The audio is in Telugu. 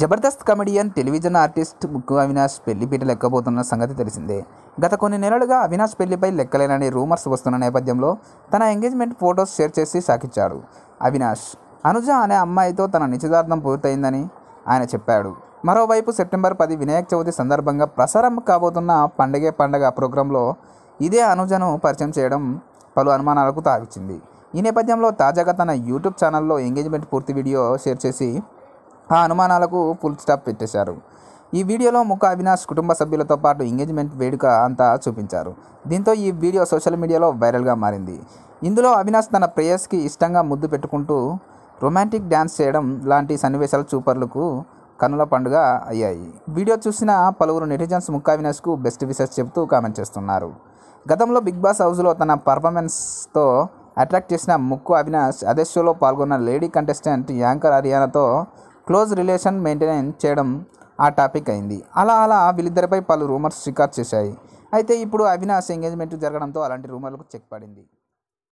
జబర్దస్త్ కమెడియన్ టెలివిజన్ ఆర్టిస్ట్ ముక్కు అవినాష్ పెళ్లిపీట లెక్కబోతున్న సంగతి తెలిసిందే గత కొన్ని నెలలుగా అవినాష్ పెళ్లిపై లెక్కలేనని రూమర్స్ వస్తున్న నేపథ్యంలో తన ఎంగేజ్మెంట్ ఫొటోస్ షేర్ చేసి సాకిచ్చాడు అవినాష్ అనుజ అనే అమ్మాయితో తన నిశ్చితార్థం పూర్తయిందని ఆయన చెప్పాడు మరోవైపు సెప్టెంబర్ పది వినాయక చవితి సందర్భంగా ప్రసారం కాబోతున్న పండగే పండగ ప్రోగ్రాంలో ఇదే అనుజను పరిచయం చేయడం పలు అనుమానాలకు తావిచ్చింది ఈ నేపథ్యంలో తాజాగా తన యూట్యూబ్ ఛానల్లో ఎంగేజ్మెంట్ పూర్తి వీడియో షేర్ చేసి ఆ అనుమానాలకు ఫుల్ స్టాప్ పెట్టేశారు ఈ వీడియోలో ముఖ అవినాష్ కుటుంబ సభ్యులతో పాటు ఎంగేజ్మెంట్ వేడుక అంతా చూపించారు దీంతో ఈ వీడియో సోషల్ మీడియాలో వైరల్గా మారింది ఇందులో అవినాష్ తన ప్రేయస్కి ఇష్టంగా ముద్దు పెట్టుకుంటూ రొమాంటిక్ డ్యాన్స్ చేయడం లాంటి సన్నివేశాలు చూపర్లకు కనుల పండుగ అయ్యాయి వీడియో చూసిన పలువురు నెటిజన్స్ ముక్క అవినాష్కు బెస్ట్ విషెస్ చెబుతూ కామెంట్ చేస్తున్నారు గతంలో బిగ్ బాస్ హౌస్లో తన పర్ఫార్మెన్స్తో అట్రాక్ట్ చేసిన ముక్కు అవినాష్ అదే షోలో పాల్గొన్న లేడీ కంటెస్టెంట్ యాంకర్ అరియానాతో క్లోజ్ రిలేషన్ మెయింటైన్ చేయడం ఆ టాపిక్ అయింది అలా అలా వీళ్ళిద్దరిపై పలు రూమర్స్ రికార్డ్ చేశాయి అయితే ఇప్పుడు అవినాష్ ఎంగేజ్మెంట్ జరగడంతో అలాంటి రూమర్లకు చెక్ పడింది